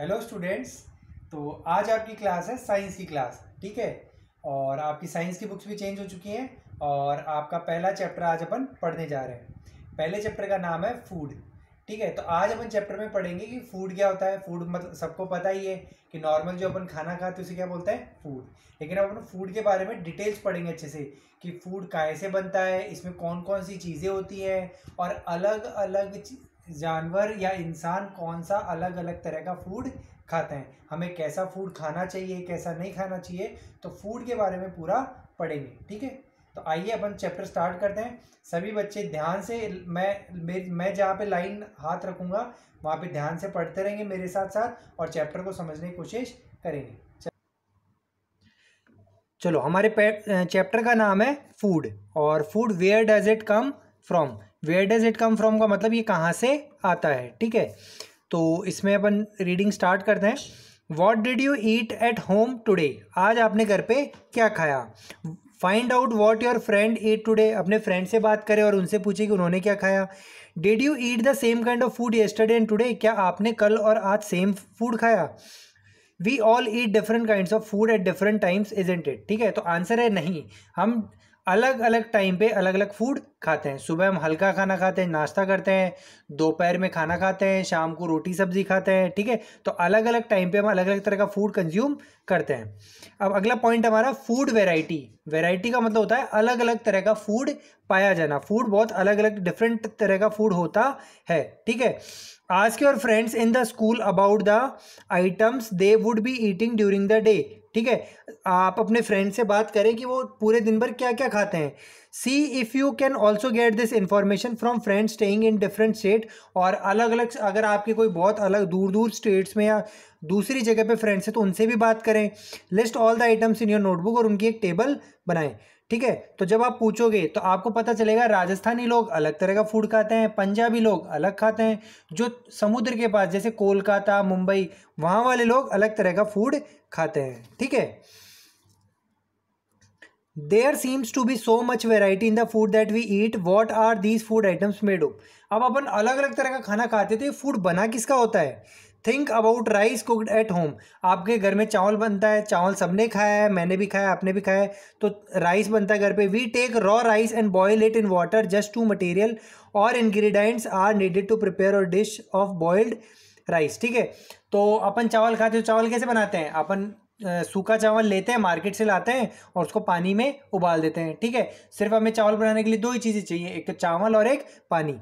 Hello students तो आज आपकी क्लास है साइंस की क्लास ठीक है और आपकी साइंस की बुक्स भी चेंज हो चुकी हैं और आपका पहला चैप्टर आज अपन पढ़ने जा रहे हैं पहले चैप्टर का नाम है फूड ठीक है तो आज अपन चैप्टर में पढ़ेंगे कि फूड क्या होता है फूड मतलब सबको पता ही है कि नॉर्मल जो अपन खाना खाते हैं उसे क्या बोलते हैं फूड लेकिन अपन फूड के बारे में डिटेल्स पढ़ेंगे अच्छे से कि फूड कैसे बनता है इसमें कौन कौन सी चीज़ें होती हैं और अलग अलग जानवर या इंसान कौन सा अलग अलग तरह का फूड खाते हैं हमें कैसा फूड खाना चाहिए कैसा नहीं खाना चाहिए तो फूड के बारे में पूरा पढ़ेंगे ठीक है तो आइए अपन चैप्टर स्टार्ट करते हैं सभी बच्चे ध्यान से मैं मैं जहाँ पे लाइन हाथ रखूँगा वहाँ पे ध्यान से पढ़ते रहेंगे मेरे साथ साथ और चैप्टर को समझने की कोशिश करेंगे चलो हमारे चैप्टर का नाम है फूड और food where does it come from where does it come from का मतलब ये कहाँ से आता है ठीक है तो इसमें अपन रीडिंग स्टार्ट करते हैं what did you eat at home today आज आपने घर पे क्या खाया find out what your friend eat today अपने फ्रेंड से बात करें और उनसे पूछे कि उन्होंने क्या खाया did you eat the same kind of food yesterday and today क्या आपने कल और आज सेम फूड खाया we all eat different kind of food at different times is एंटेड ठीक है तो आंसर है नहीं हम अलग अलग टाइम पे अलग अलग फूड खाते हैं सुबह हम हल्का खाना खाते हैं नाश्ता करते हैं दोपहर में खाना खाते हैं शाम को रोटी सब्जी खाते हैं ठीक है तो अलग अलग टाइम पे हम अलग अलग तरह का फूड कंज्यूम करते हैं अब अगला पॉइंट हमारा फूड वेराइटी वेराइटी का मतलब होता है अलग अलग तरह का फूड पाया जाना फूड बहुत अलग अलग डिफरेंट तरह का फूड होता है ठीक है आज के और friends in the school about the items they would be eating during the day ठीक है आप अपने फ्रेंड से बात करें कि वो पूरे दिन भर क्या क्या खाते हैं see if you can also get this information from friend staying in different state और अलग अलग अगर आपके कोई बहुत अलग दूर दूर स्टेट्स में या दूसरी जगह पे फ्रेंड्स हैं तो उनसे भी बात करें list all the items in your notebook और उनकी एक टेबल बनाएं ठीक है तो जब आप पूछोगे तो आपको पता चलेगा राजस्थानी लोग अलग तरह का फूड खाते हैं पंजाबी लोग अलग खाते हैं जो समुद्र के पास जैसे कोलकाता मुंबई वहाँ वाले लोग अलग तरह का फूड खाते हैं ठीक है there seems to be so much variety in the food that we eat what are these food items made up अब अपन अलग अलग तरह का खाना खाते तो ये फूड बना किसका होता है think about rice cooked at home आपके घर में चावल बनता है चावल सबने खाया है मैंने भी खाया आपने भी खाया है तो राइस बनता है घर पे we take raw rice and boil it in water just two material और ingredients are needed to prepare और डिश ऑफ बॉयल्ड राइस ठीक है तो अपन चावल खाते हो तो चावल कैसे बनाते हैं अपन सूखा चावल लेते हैं मार्केट से लाते हैं और उसको पानी में उबाल देते हैं ठीक है सिर्फ हमें चावल बनाने के लिए दो ही चीज़ें चाहिए एक तो चावल और एक पानी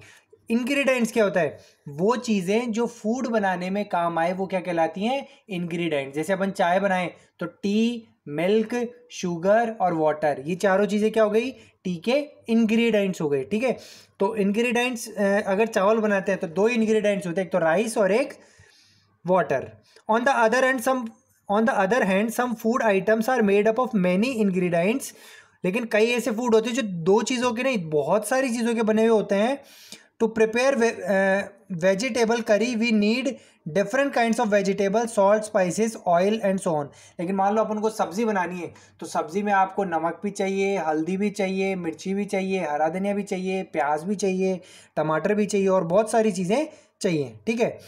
इंग्रेडिएंट्स क्या होता है वो चीज़ें जो फूड बनाने में काम आए वो क्या कहलाती हैं इंग्रेडिएंट्स जैसे अपन चाय बनाएं तो टी मिल्क शुगर और वाटर ये चारों चीज़ें क्या हो गई टी के इंग्रेडिएंट्स हो गए ठीक है तो इंग्रेडिएंट्स अगर चावल बनाते हैं तो दो इंग्रेडिएंट्स होते हैं एक तो राइस और एक water on the other and some on the other hand some food items are made up of many ingredients लेकिन कई ऐसे फूड होते हैं जो दो चीज़ों के नहीं बहुत सारी चीज़ों के बने हुए होते हैं to prepare vegetable curry we need different kind of vegetable salt spices oil and so on लेकिन मान लो अपन को सब्ज़ी बनानी है तो सब्ज़ी में आपको नमक भी चाहिए हल्दी भी चाहिए मिर्ची भी चाहिए हरा धनिया भी चाहिए प्याज भी चाहिए टमाटर भी चाहिए और बहुत सारी चीज़ें चाहिए ठीक है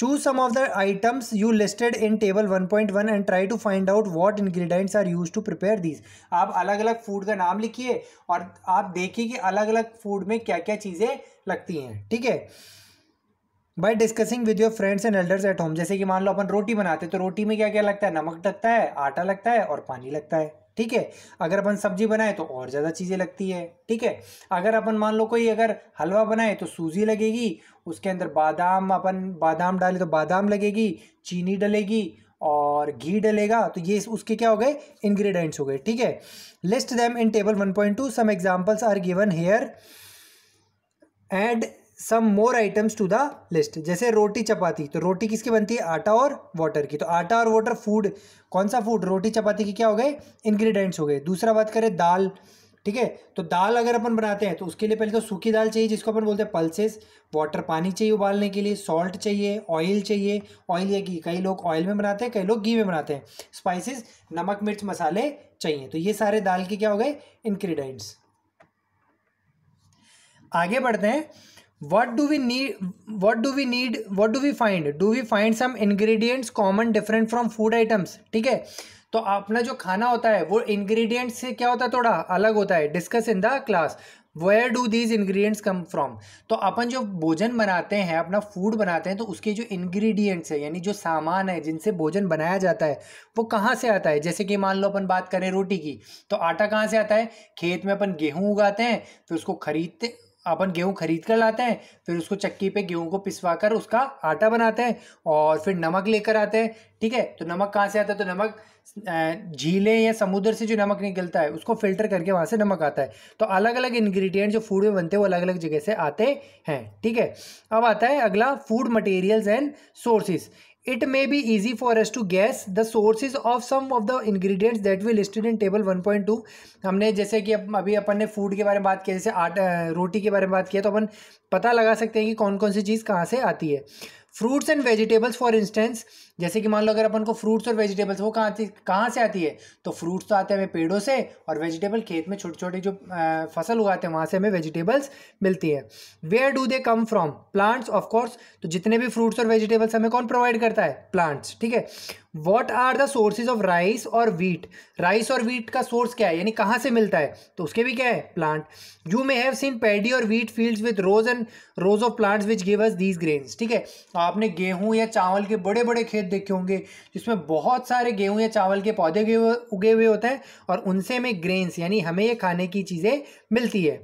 Choose some items you listed in table one point one and try to find out what ingredients are use to prepare these आप अलग अलग फूड का नाम लिखिए और आप देखिए कि अलग अलग फूड में क्या क्या चीज़ें लगती हैं ठीक है by discussing with your friends and elders at home जैसे कि मान लो अपन रोटी बनाते हैं तो रोटी में क्या क्या लगता है नमक लगता है आटा लगता है और पानी लगता है ठीक है अगर अपन सब्जी बनाए तो और ज़्यादा चीज़ें लगती है ठीक है अगर अपन मान लो कोई अगर हलवा बनाए तो सूजी लगेगी उसके अंदर बादाम अपन बादाम डाले तो बादाम लगेगी चीनी डलेगी और घी डलेगा तो ये उसके क्या हो गए इंग्रेडिएंट्स हो गए ठीक है list them in table 1.2 some examples are given here add some more items to the list जैसे रोटी चपाती तो रोटी किसकी बनती है आटा और वाटर की तो आटा और वाटर फूड कौन सा फूड रोटी चपाती के क्या हो गए इंग्रेडिएंट्स हो गए दूसरा बात करें दाल ठीक है तो दाल अगर अपन बनाते हैं तो उसके लिए पहले तो सूखी दाल चाहिए जिसको अपन बोलते हैं पल्सेस वाटर पानी चाहिए उबालने के लिए सॉल्ट चाहिए ऑयल चाहिए ऑयल या घी कई लोग ऑयल में बनाते हैं कई लोग घी में बनाते हैं स्पाइसेस नमक मिर्च मसाले चाहिए तो ये सारे दाल के क्या हो गए इन्ग्रीडियंट्स आगे बढ़ते हैं what do we need what do we need what do we find do we find some ingredients common different from food items ठीक है तो अपना जो खाना होता है वो इन्ग्रीडियंट्स से क्या होता है थोड़ा अलग होता है discuss in the class where do these ingredients come from तो अपन जो भोजन बनाते हैं अपना फूड बनाते हैं तो उसके जो इंग्रेडिएंट्स है यानी जो सामान है जिनसे भोजन बनाया जाता है वो कहाँ से आता है जैसे कि मान लो अपन बात करें रोटी की तो आटा कहाँ से आता है खेत में अपन गेहूँ उगाते हैं फिर उसको खरीदते अपन गेहूँ खरीद कर लाते हैं फिर उसको चक्की पे गेहूँ को पिसवा कर उसका आटा बनाते हैं और फिर नमक लेकर आते हैं ठीक है तो नमक कहाँ से आता है तो नमक झीलें या समुद्र से जो नमक निकलता है उसको फिल्टर करके वहाँ से नमक आता है तो अलग अलग इंग्रेडिएंट जो फूड में बनते हैं वो अलग अलग जगह से आते हैं ठीक है अब आता है अगला food materials and sources it may be easy for us to guess the sources of some of the ingredients that we listed in table one point two हमने जैसे कि अभी अपन ने फूड के बारे में बात किया जैसे आटा रोटी के बारे में बात किया तो अपन पता लगा सकते हैं कि कौन कौन सी चीज़ कहाँ से आती है fruits and vegetables for instance जैसे कि मान लो अगर अपन को फ्रूट्स और वेजिटेबल्स वो कहाँ आती कहाँ से आती है तो फ्रूट्स तो आते हैं हमें पेड़ों से और वेजिटेबल खेत में छोटे छोटे जो आ, फसल उगाते हैं वहाँ से हमें वेजिटेबल्स मिलती है where do they come from plants of course तो जितने भी फ्रूट्स और वेजिटेबल्स हमें कौन प्रोवाइड करता है प्लांट्स ठीक है what are the sources of rice और वीट राइस और वीट का सोर्स क्या है यानी कहाँ से मिलता है तो उसके भी क्या है plant you may have seen paddy और wheat field with rows and rows of plants which give us these grains ठीक है आपने गेहूं या चावल के बड़े बड़े खेत देखे होंगे जिसमें बहुत सारे गेहूँ या चावल के पौधे उगे हुए होते हैं और उनसे हमें ग्रेन्स यानी हमें ये खाने की चीज़ें मिलती है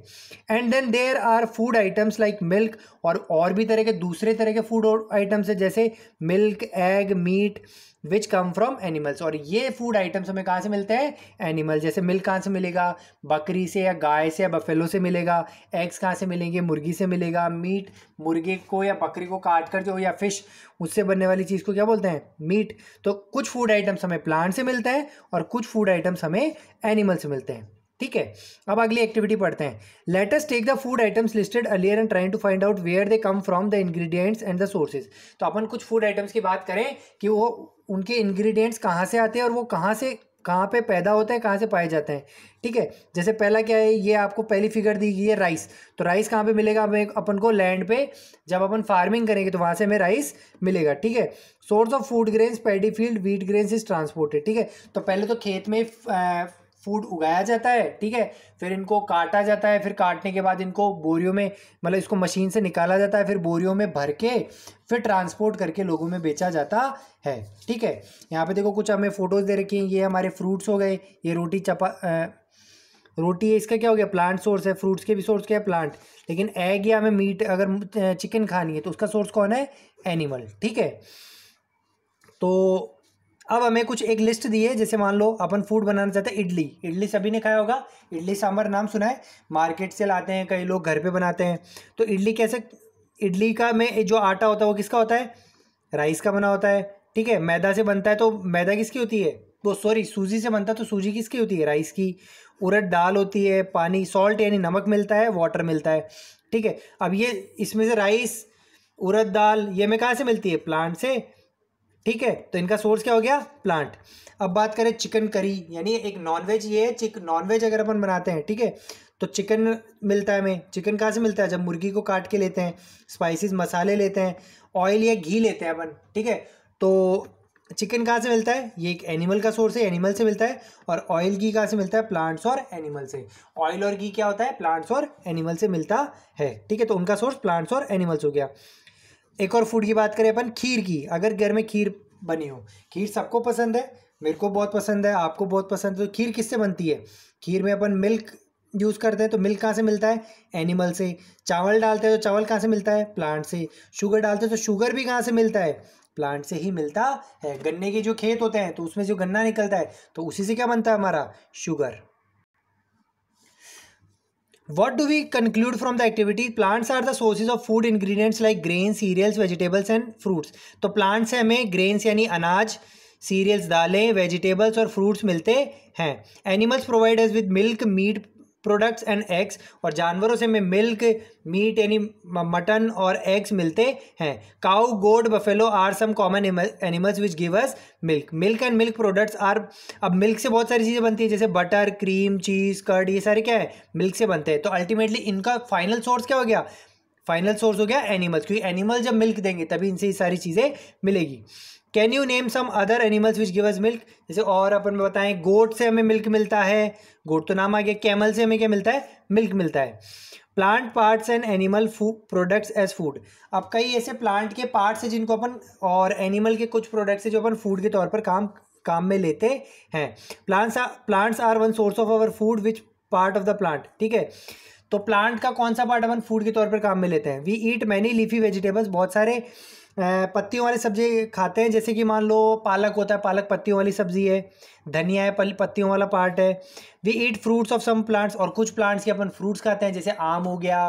and then there are food items like milk और और भी तरह के दूसरे तरह के फूड आइटम्स है जैसे milk egg meat which come from animals और ये फूड आइटम्स हमें कहाँ से मिलते हैं एनिमल जैसे मिल्क कहाँ से मिलेगा बकरी से या गाय से या बफेलो से मिलेगा एग्स कहाँ से मिलेंगे मुर्गी से मिलेगा मीट मुर्गे को या बकरी को काट कर जो या फिश उससे बनने वाली चीज़ को क्या बोलते हैं मीट तो कुछ फूड आइटम्स हमें प्लांट से मिलते हैं और कुछ फूड आइटम्स हमें एनिमल से मिलते हैं ठीक है अब अगली एक्टिविटी पढ़ते हैं let us take the food items listed earlier and trying to find out where they come from the ingredients and the sources तो अपन कुछ फूड आइटम्स की बात करें कि वो उनके इंग्रेडिएंट्स कहाँ से आते हैं और वो कहाँ से कहाँ पे पैदा होते हैं कहाँ से पाए जाते हैं ठीक है जैसे पहला क्या है ये आपको पहली फिगर दी गई है राइस तो राइस कहाँ पे मिलेगा हमें अपन को लैंड पे जब अपन फार्मिंग करेंगे तो वहाँ से हमें राइस मिलेगा ठीक है source of food grains paddy field wheat grains is transported ठीक है तो पहले तो खेत में फूड उगाया जाता है ठीक है फिर इनको काटा जाता है फिर काटने के बाद इनको बोरियों में मतलब इसको मशीन से निकाला जाता है फिर बोरियों में भर के फिर ट्रांसपोर्ट करके लोगों में बेचा जाता है ठीक है यहाँ पे देखो कुछ हमें फ़ोटोज़ दे रखी हैं ये हमारे फ्रूट्स हो गए ये रोटी चपा आ, रोटी है इसका क्या हो गया प्लांट सोर्स है फ्रूट्स के भी सोर्स क्या है प्लांट लेकिन एग या हमें मीट अगर चिकन खानी है तो उसका सोर्स कौन है एनिमल ठीक है तो अब हमें कुछ एक लिस्ट दी है जैसे मान लो अपन फूड बनाना चाहते हैं इडली इडली सभी ने खाया होगा इडली सांभर नाम सुना है मार्केट से लाते हैं कई लोग घर पे बनाते हैं तो इडली कैसे इडली का में जो आटा होता है वो किसका होता है राइस का बना होता है ठीक है मैदा से बनता है तो मैदा किसकी होती है वो सॉरी सूजी से बनता है तो सूजी किसकी होती है राइस की उरट दाल होती है पानी सॉल्ट यानी नमक मिलता है वाटर मिलता है ठीक है अब ये इसमें से राइस उरद दाल ये हमें कहाँ से मिलती है प्लांट से ठीक है तो इनका सोर्स क्या हो गया प्लांट अब बात करें चिकन करी यानी एक नॉनवेज ये है चिक नॉनवेज अगर अपन बनाते हैं ठीक है तो चिकन मिलता है हमें चिकन कहाँ से मिलता है जब मुर्गी को काट के लेते हैं स्पाइसेस मसाले लेते हैं ऑयल या घी लेते हैं अपन ठीक है तो चिकन कहाँ से मिलता है ये एक एनिमल का सोर्स है एनिमल से मिलता है और ऑयल घी कहाँ से मिलता है प्लांट्स और एनिमल से ऑयल और घी क्या होता है प्लांट्स और एनिमल से मिलता है ठीक है तो उनका सोर्स प्लांट्स और एनिमल्स हो गया एक और फूड की बात करें अपन खीर की अगर घर में खीर बनी हो खीर सबको पसंद है मेरे को बहुत पसंद है आपको बहुत पसंद है तो खीर किससे बनती है खीर में अपन मिल्क यूज़ करते हैं तो मिल्क कहाँ से मिलता है एनिमल से चावल डालते हैं तो चावल कहाँ से मिलता है प्लांट से शुगर डालते हैं तो शुगर भी कहाँ से मिलता है प्लांट से ही मिलता है गन्ने के जो खेत होते हैं तो उसमें जो गन्ना निकलता है तो उसी से क्या बनता है हमारा sugar What do we conclude from the activity? Plants are the sources of food ingredients like grains, cereals, vegetables and fruits. तो plants से हमें grains यानी अनाज सीरियल्स दालें वेजिटेबल्स और फ्रूट्स मिलते हैं animals provide us with milk meat products and eggs और जानवरों से हमें मिल्क मीट यानी मटन और एग्स मिलते हैं cow goat buffalo are some common animals which give us milk milk and milk products are अब मिल्क से बहुत सारी चीज़ें बनती हैं जैसे बटर क्रीम चीज़ कर्ड ये सारे क्या है मिल्क से बनते हैं तो अल्टीमेटली इनका फाइनल सोर्स क्या हो गया फाइनल सोर्स हो गया एनिमल्स क्योंकि एनिमल जब मिल्क देंगे तभी इनसे ये सारी चीज़ें मिलेगी can you name some other animals which give milk जैसे और अपन बताएं गोट से हमें मिल्क मिलता है गोट तो नाम आ गया कैमल से हमें क्या मिलता है मिल्क मिलता है plant parts and animal products as food अब कई ऐसे प्लांट के पार्ट्स हैं जिनको अपन और एनिमल के कुछ प्रोडक्ट्स हैं जो अपन फूड के तौर पर काम काम में लेते हैं plants plants are one source of our food which part of the plant ठीक है तो प्लांट का कौन सा पार्ट अपन फूड के तौर पर काम में लेते हैं we eat many leafy vegetables बहुत सारे पत्तियों वाली सब्जी खाते हैं जैसे कि मान लो पालक होता है पालक पत्तियों वाली सब्जी है धनिया है पत्तियों वाला पार्ट है we eat fruits of some plants और कुछ प्लांट्स के अपन फ्रूट्स खाते हैं जैसे आम हो गया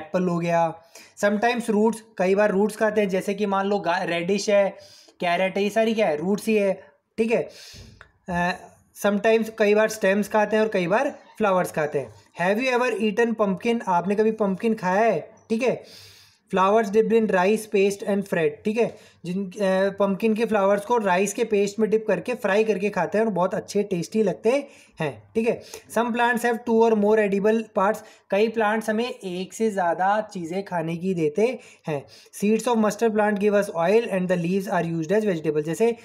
एप्पल हो गया समटाइम्स रूट्स कई बार रूट्स खाते हैं जैसे कि मान लो रेडिश है कैरेट है ये सारी क्या है रूट्स ही है ठीक है समटाइम्स कई बार स्टेम्स खाते हैं और कई बार फ्लावर्स खाते हैं have you ever eaten pumpkin आपने कभी पम्पकिन खाया है ठीक है flowers dipped in rice paste and fried ठीक है जिन पम्पकिन के फ्लावर्स को राइस के पेस्ट में डिप करके फ्राई करके खाते हैं और बहुत अच्छे टेस्टी लगते हैं ठीक है सम प्लांट्स हैव टू और मोर एडिबल पार्ट्स कई प्लांट्स हमें एक से ज़्यादा चीज़ें खाने की देते हैं seeds of mustard plant give us oil and the leaves are use as vegetable जैसे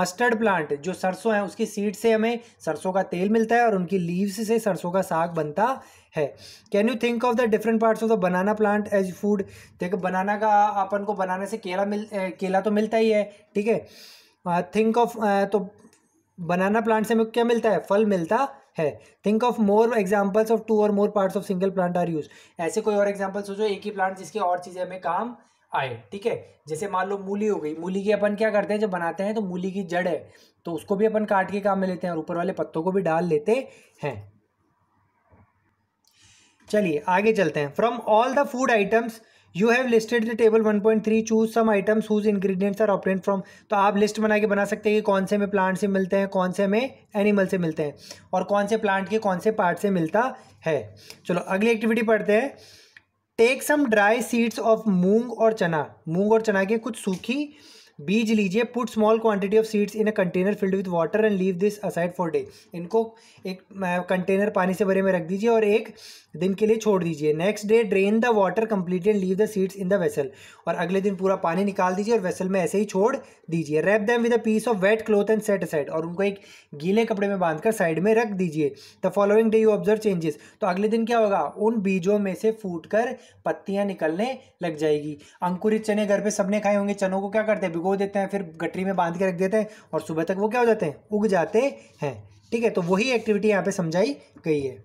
मस्टर्ड प्लांट जो सरसों हैं उसकी सीड से हमें सरसों का तेल मिलता है और उनकी लीव्स से सरसों का साग बनता है can you think of the different parts of the banana plant as food देखो बनाना का अपन को बनाने से केला मिल केला तो तो मिलता ही है ठीक है थिंक uh, ऑफ uh, तो बनाना प्लांट से हमें क्या मिलता है फल मिलता है think of more examples of two और more parts of single plant are use ऐसे कोई और एग्जाम्पल सोचो एक ही प्लांट जिसके और चीज़ें हमें काम आए ठीक है जैसे मान लो मूली हो गई मूली की अपन क्या करते हैं जब बनाते हैं तो मूली की जड़ है तो उसको भी अपन काट के काम में लेते हैं और ऊपर वाले पत्तों को भी डाल लेते हैं चलिए आगे चलते हैं from all the food items you have listed the table 1.3 choose some items whose ingredients are obtained from तो आप लिस्ट बना के बना सकते हैं कि कौन से हमें प्लांट से मिलते हैं कौन से हमें एनिमल से मिलते हैं और कौन से प्लांट के कौन से पार्ट से मिलता है चलो अगली एक्टिविटी पढ़ते हैं take some dry seeds of moong और चना मूंग और चना के कुछ सूखी बीज लीजिए put small quantity of seeds in a container filled with water and leave this aside for day इनको एक कंटेनर पानी से भरे में रख दीजिए और एक दिन के लिए छोड़ दीजिए next day drain the water complete and leave the seeds in the vessel और अगले दिन पूरा पानी निकाल दीजिए और वेसल में ऐसे ही छोड़ दीजिए wrap them with a piece of wet cloth and set aside और उनको एक गीले कपड़े में बांधकर साइड में रख दीजिए the following day you observe changes तो अगले दिन क्या होगा उन बीजों में से फूट कर पत्तियाँ निकलने लग जाएगी अंकुरित चने घर पर सबने खाए होंगे चनों को क्या करते हैं भिगो देते हैं फिर गटरी में बांध के रख देते हैं और सुबह तक वो क्या हो जाते हैं उग जाते हैं ठीक है तो वही एक्टिविटी यहाँ पे समझाई गई है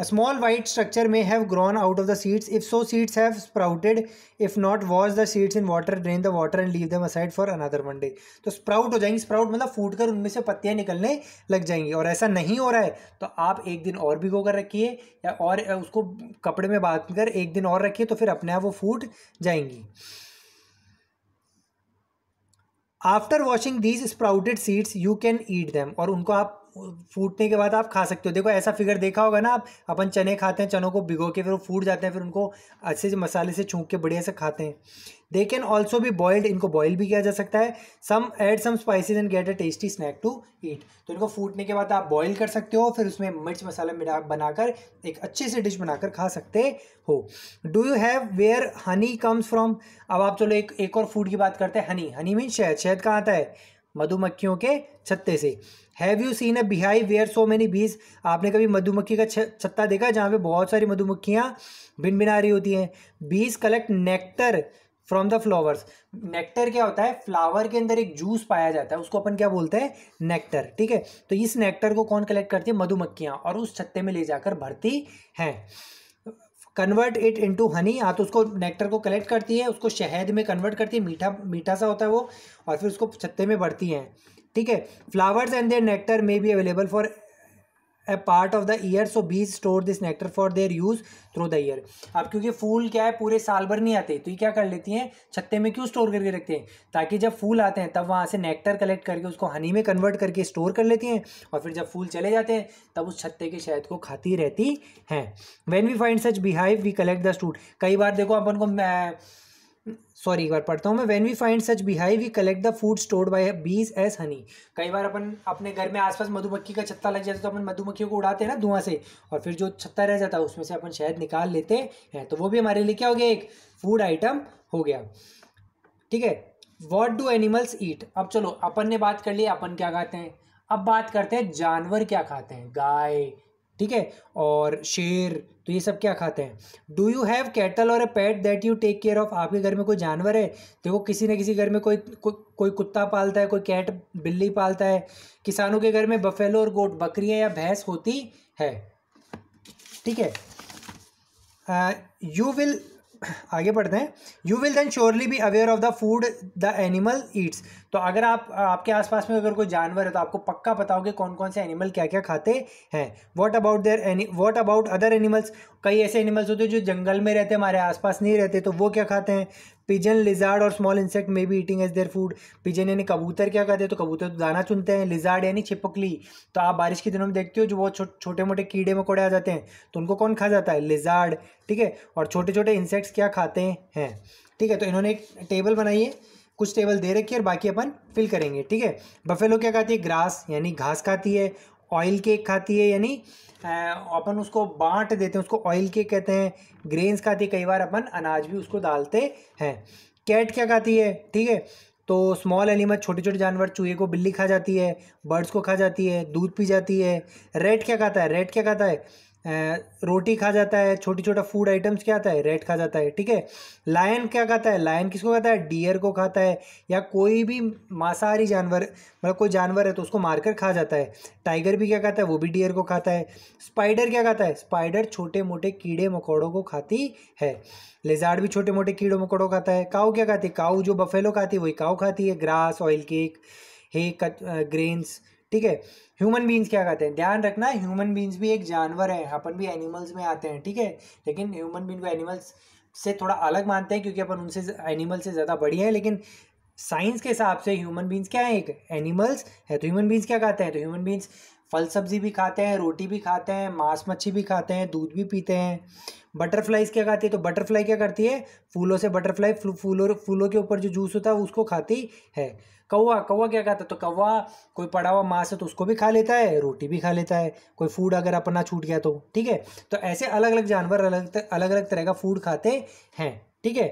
a small white structure may have grown out of the seeds if so seeds have sprouted if not wash the seeds in water drain the water and leave them aside for another one day तो sprout हो जाएंगी sprout मतलब फूट कर उनमें से पत्तियाँ निकलने लग जाएंगी और ऐसा नहीं हो रहा है तो आप एक दिन और भिगो कर रखिए या और उसको कपड़े में बांध कर एक दिन और रखिए तो फिर अपने आप वो फूट जाएंगी after washing these sprouted seeds you can eat them और उनको आप फूटने के बाद आप खा सकते हो देखो ऐसा फिगर देखा होगा ना आप अपन चने खाते हैं चनों को भिगो के फिर वो फूट जाते हैं फिर उनको अच्छे से मसाले से छूक के बढ़िया से खाते हैं दे कैन ऑल्सो भी बॉयल्ड इनको बॉयल भी किया जा सकता है some add some spices and get a tasty snack to eat तो इनको फूटने के बाद आप बॉयल कर सकते हो फिर उसमें मिर्च मसाला मिला बनाकर एक अच्छी सी डिश बनाकर खा सकते हो do you have where honey comes from अब आप चलो एक एक और फूड की बात करते हैं हनी हनी मीन शहद शहद कहाँ आता है मधुमक्खियों के छत्ते से have you seen a beehive where so many bees आपने कभी मधुमक्खी का छत्ता देखा जहाँ पे बहुत सारी मधुमक्खियाँ भिन भिना रही होती हैं bees collect nectar from the flowers nectar क्या होता है फ्लावर के अंदर एक जूस पाया जाता है उसको अपन क्या बोलते हैं नेक्टर ठीक है तो इस नेक्टर को कौन कलेक्ट करती है मधुमक्खियाँ और उस छत्ते में ले जाकर भरती हैं कन्वर्ट इट इनटू हनी हाँ तो उसको नेक्टर को कलेक्ट करती है उसको शहद में कन्वर्ट करती है मीठा मीठा सा होता है वो और फिर उसको छत्ते में बढ़ती हैं ठीक है flowers and their nectar may be available for a part of the year so bees store this nectar for their use through the year अब क्योंकि फूल क्या है पूरे साल भर नहीं आते तो ये क्या कर लेती हैं छत्ते में क्यों स्टोर करके रखते हैं ताकि जब फूल आते हैं तब वहाँ से नेक्टर कलेक्ट करके उसको हनी में कन्वर्ट करके स्टोर कर लेती हैं और फिर जब फूल चले जाते हैं तब उस छत्ते के शहद को खाती रहती हैं when we find such beehive we collect the stored कई बार देखो अपन को सॉरी एक बार पढ़ता हूँ मैं when we find such beehive we collect the food stored by bees as honey कई बार अपन अपने घर में आसपास मधुमक्खी का छत्ता लग जाता है तो अपन मधुमक्खियों को उड़ाते हैं ना धुआं से और फिर जो छत्ता रह जाता है उसमें से अपन शहद निकाल लेते हैं तो वो भी हमारे लिए क्या हो गया एक फूड आइटम हो गया ठीक है वॉट डू एनिमल्स ईट अब चलो अपन ने बात कर ली अपन क्या खाते हैं अब बात करते हैं जानवर क्या खाते हैं गाय ठीक है और शेर तो ये सब क्या खाते हैं डू यू हैव कैटल और a pet that you take care of आपके घर में कोई जानवर है देखो किसी न किसी घर में कोई को, कोई कुत्ता पालता है कोई कैट बिल्ली पालता है किसानों के घर में बफेलो और गोट बकरियाँ या भैंस होती है ठीक है यू uh, विल आगे बढ़ते हैं you will then surely be aware of the food the animal eats तो अगर आप आपके आसपास में अगर कोई जानवर है तो आपको पक्का पता होगा कौन कौन से एनिमल क्या क्या खाते हैं what about their any what about other animals कई ऐसे एनिमल्स होते हैं जो जंगल में रहते हैं हमारे आसपास नहीं रहते तो वो क्या खाते हैं पिजन लिजार्ड और small insect may be eating as their food pigeon यानी कबूतर क्या खाते हैं तो कबूतर तो दाना चुनते हैं लिजार्ड यानी छिपकली तो आप बारिश के दिनों में देखते हो जो बहुत छो, छोटे मोटे कीड़े मकोड़े आ जाते हैं तो उनको कौन खा जाता है लिजार्ड ठीक है और छोटे छोटे इंसेक्ट्स क्या खाते हैं ठीक है तो इन्होंने एक टेबल बनाई है कुछ टेबल दे रखी है और बाकी अपन फिल करेंगे ठीक है बफेलो क्या खाती है ग्रास यानी घास खाती है ऑयल केक खाती है यानी अपन उसको बांट देते हैं उसको ऑयल केक कहते हैं ग्रेन्स खाती है कई बार अपन अनाज भी उसको डालते हैं कैट क्या खाती है ठीक है तो स्मॉल एनिमल छोटे छोटे जानवर चूहे को बिल्ली खा जाती है बर्ड्स को खा जाती है दूध पी जाती है रेड क्या खाता है रेड क्या खाता है रोटी खा जाता है छोटी छोटा फूड आइटम्स क्या आता है रेड खा जाता है ठीक है लायन क्या खाता है लायन किसको खाता है डियर को खाता है या कोई भी मांसाहारी जानवर मतलब कोई जानवर है तो उसको मारकर खा जाता है टाइगर भी क्या खाता है वो भी डियर को खाता है स्पाइडर क्या खाता है स्पाइडर छोटे मोटे कीड़े मकोड़ों को खाती है लेजार्ड भी छोटे मोटे कीड़े मकोड़ों खाता है काऊ क्या खाती है काऊ जो बफेलो खाती है वही काऊ खाती है grass oil cake hay cut grains ठीक है ह्यूमन बींग्स क्या कहते हैं ध्यान रखना ह्यूमन बींग्स भी एक जानवर है अपन भी एनिमल्स में आते हैं ठीक है लेकिन ह्यूमन बींग को एनिमल्स से थोड़ा अलग मानते हैं क्योंकि अपन उनसे एनिमल से ज़्यादा बढ़िया है लेकिन साइंस के हिसाब से ह्यूमन बींग्स क्या है एक एनिमल्स है तो ह्यूमन बींग्स क्या कहते हैं तो ह्यूमन बींग्स फल सब्जी भी खाते हैं रोटी भी खाते हैं मांस मच्छी भी खाते हैं दूध भी पीते हैं बटरफ्लाइज क्या खाती है तो बटरफ्लाई क्या करती है फूलों से बटरफ्लाई फूलों फूलों के ऊपर जो जूस होता है उसको खाती है कौवा कौवा क्या खाता है तो कौवा कोई पड़ा हुआ मांस है तो उसको भी खा लेता है रोटी भी खा लेता है कोई फूड अगर अपना छूट गया तो ठीक है तो ऐसे अलग अलग जानवर अलग अलग अलग तरह का फूड खाते हैं ठीक है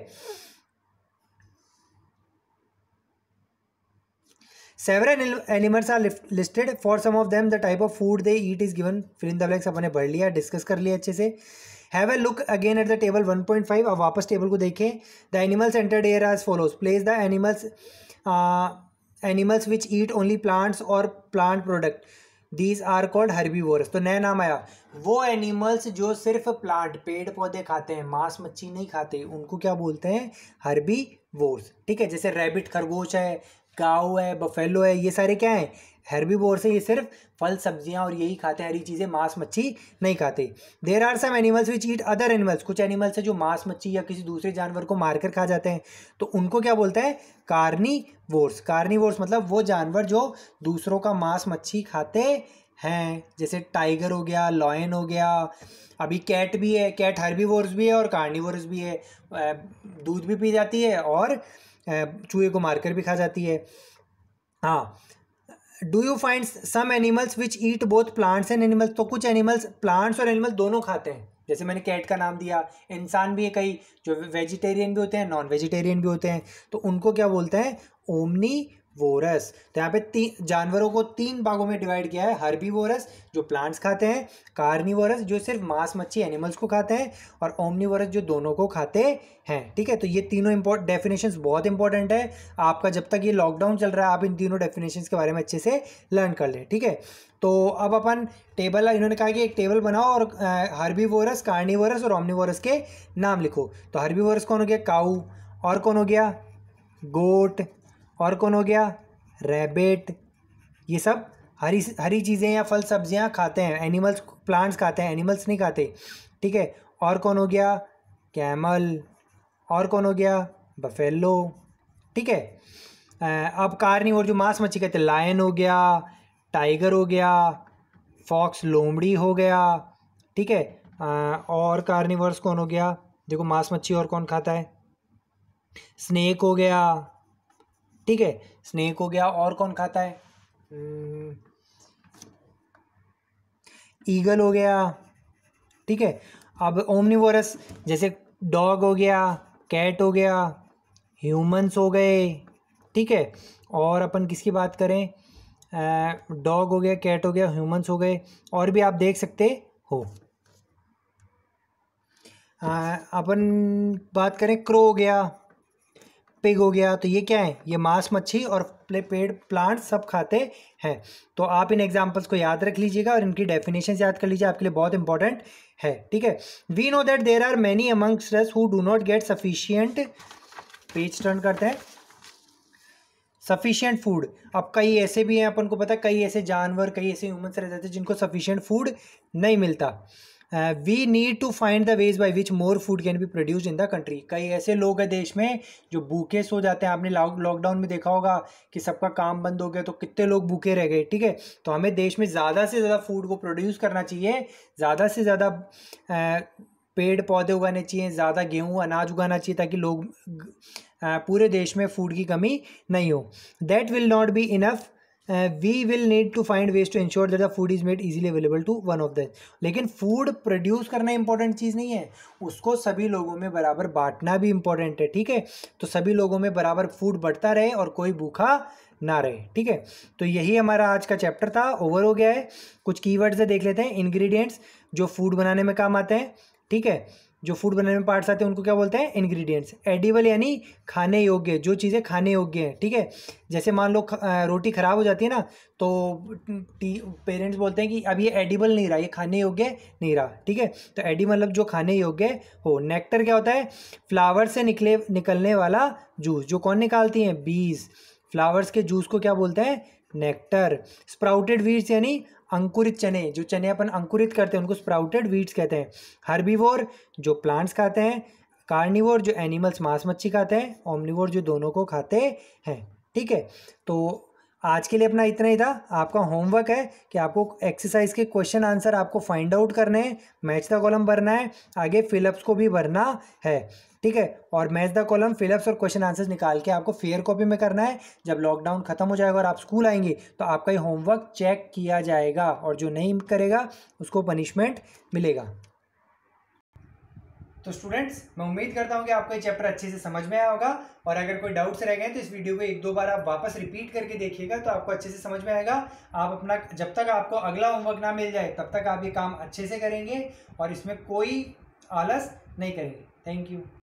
several animals are listed for some of them the type of food they eat is given फिर इन द ब्लैक्स अपने पढ़ लिया डिस्कस कर लिया अच्छे से have a look again at the table one point five अब वापस टेबल को देखें the animals enter there as follows place the animals animals which eat only plants और plant product these are called वोर्स तो नया नाम आया वो एनिमल्स जो सिर्फ प्लांट पेड़ पौधे खाते हैं मांस मच्छी नहीं खाते उनको क्या बोलते हैं हर्बी वोर्स ठीक है जैसे रैबिट खरगोश है काऊ है बफेलो है ये सारे क्या हैं बोर्स है ये सिर्फ फल सब्जियां और यही खाते हैं हरी चीज़ें मांस मच्छी नहीं खाते there are some animals which eat other animals कुछ एनिमल्स है जो मांस मच्छी या किसी दूसरे जानवर को मारकर खा जाते हैं तो उनको क्या बोलते हैं कार्नी वोर्स कार्नी वोर्स मतलब वो जानवर जो दूसरों का मांस मच्छी खाते हैं जैसे टाइगर हो गया लॉयन हो गया अभी कैट भी है कैट हर्बीवोर्स भी है और कार्निवोर्स भी है दूध भी पी जाती है और चूहे को मारकर भी खा जाती है हाँ do you find some animals which eat both plants and animals तो कुछ एनिमल्स प्लांट्स और एनिमल्स दोनों खाते हैं जैसे मैंने कैट का नाम दिया इंसान भी है कई जो वेजिटेरियन भी होते हैं नॉन वेजिटेरियन भी होते हैं तो उनको क्या बोलते हैं ओमनी वोरस तो यहाँ पे तीन जानवरों को तीन भागों में डिवाइड किया है हर्बी वोरस जो प्लांट्स खाते हैं कार्निवोरस जो सिर्फ मांस मच्छी एनिमल्स को खाते हैं और ओमनीवोरस जो दोनों को खाते हैं ठीक है तो ये तीनों इम्पोर्ट डेफिनेशंस बहुत इंपॉर्टेंट है आपका जब तक ये लॉकडाउन चल रहा है आप इन तीनों डेफिनेशन के बारे में अच्छे से लर्न कर लें ठीक है तो अब अपन टेबल इन्होंने कहा कि एक टेबल बनाओ और हर्बी वोरस कार्निवोरस और ओमनीवोरस के नाम लिखो तो हर्बी वोरस कौन हो गया काऊ और कौन हो गया गोट और कौन हो गया रैबिट ये सब हरी हरी चीज़ें या फल सब्जियां खाते हैं एनिमल्स प्लांट्स खाते हैं एनिमल्स नहीं खाते ठीक है और कौन हो गया कैमल और कौन हो गया बफेलो ठीक है अब और जो मांस मछली कहते हैं लायन हो गया टाइगर हो गया फॉक्स लोमड़ी हो गया ठीक है और कार्निवर्स कौन हो गया देखो मांस मच्छी और कौन खाता है स्नेक हो गया ठीक है स्नेक हो गया और कौन खाता है हम्म, ईगल हो गया ठीक है अब ओमनीवोरस जैसे डॉग हो गया कैट हो गया ह्यूमंस हो गए ठीक है और अपन किसकी बात करें डॉग हो गया कैट हो गया ह्यूमंस हो गए और भी आप देख सकते हो आ, अपन बात करें क्रो हो गया पिग हो गया तो ये क्या है ये मांस मच्छी और पेड़ प्लांट सब खाते हैं तो आप इन एग्जाम्पल्स को याद रख लीजिएगा और इनकी डेफिनेशन याद कर लीजिए आपके लिए बहुत इंपॉर्टेंट है ठीक है we know that there are many amongst us who do not get sufficient page turn करते हैं सफिशियंट फूड अब कई ऐसे भी हैं अपन को पता कई ऐसे जानवर कई ऐसे ह्यूमन्स रह जाते हैं जिनको सफिशियंट फूड नहीं मिलता we need to find the ways by which more food can be produce in the country कई ऐसे लोग हैं देश में जो भूखे सो जाते हैं आपने लॉकडाउन में देखा होगा कि सबका काम बंद हो गया तो कितने लोग भूखे रह गए ठीक है तो हमें देश में ज़्यादा से ज़्यादा फूड को प्रोड्यूस करना चाहिए ज़्यादा से ज़्यादा uh, पेड़ पौधे उगाने चाहिए ज़्यादा गेहूँ अनाज उगाना चाहिए ताकि लोग uh, पूरे देश में फूड की कमी नहीं हो that will not be enough we will need to find ways to ensure that the food is made easily available to one of the लेकिन फूड प्रोड्यूस करना इंपॉर्टेंट चीज़ नहीं है उसको सभी लोगों में बराबर बांटना भी इंपॉर्टेंट है ठीक है तो सभी लोगों में बराबर फूड बढ़ता रहे और कोई भूखा ना रहे ठीक है तो यही हमारा आज का चैप्टर था ओवर हो गया है कुछ कीवर्ड्स देख लेते हैं इंग्रेडिएंट्स जो फूड बनाने में काम आते हैं ठीक है जो फूड बनाने में पार्ट्स आते हैं उनको क्या बोलते हैं इंग्रेडिएंट्स एडिबल यानी खाने योग्य जो चीज़ें खाने योग्य हैं ठीक है जैसे मान लो रोटी ख़राब हो जाती है ना तो पेरेंट्स बोलते हैं कि अब ये एडिबल नहीं रहा ये खाने योग्य नहीं रहा ठीक है तो एडिबल मतलब जो खाने योग्य हो नेक्टर क्या होता है फ्लावर से निकले निकलने वाला जूस जो कौन निकालती हैं बीज फ्लावर्स के जूस को क्या बोलते हैं नेक्टर स्प्राउटेड वीड्स यानी अंकुरित चने जो चने अपन अंकुरित करते हैं उनको स्प्राउटेड वीट्स कहते हैं हर्बीवोर जो प्लांट्स खाते हैं कार्निवोर जो एनिमल्स मांस मच्छी खाते हैं ओमनिवोर जो दोनों को खाते हैं ठीक है तो आज के लिए अपना इतना ही था आपका होमवर्क है कि आपको एक्सरसाइज के क्वेश्चन आंसर आपको फाइंड आउट करने हैं मैच द कॉलम भरना है आगे फिलअप्स को भी भरना है ठीक है और मैच द कॉलम फिलअप्स और क्वेश्चन आंसर्स निकाल के आपको फेयर कॉपी में करना है जब लॉकडाउन खत्म हो जाएगा और आप स्कूल आएंगे तो आपका ये होमवर्क चेक किया जाएगा और जो नहीं करेगा उसको पनिशमेंट मिलेगा तो स्टूडेंट्स मैं उम्मीद करता हूँ कि आपको ये चैप्टर अच्छे से समझ में आया होगा और अगर कोई डाउट्स रह गए तो इस वीडियो को एक दो बार आप वापस रिपीट करके देखिएगा तो आपको अच्छे से समझ में आएगा आप अपना जब तक आपको अगला होमवर्क ना मिल जाए तब तक आप ये काम अच्छे से करेंगे और इसमें कोई आलस नहीं करेंगे थैंक यू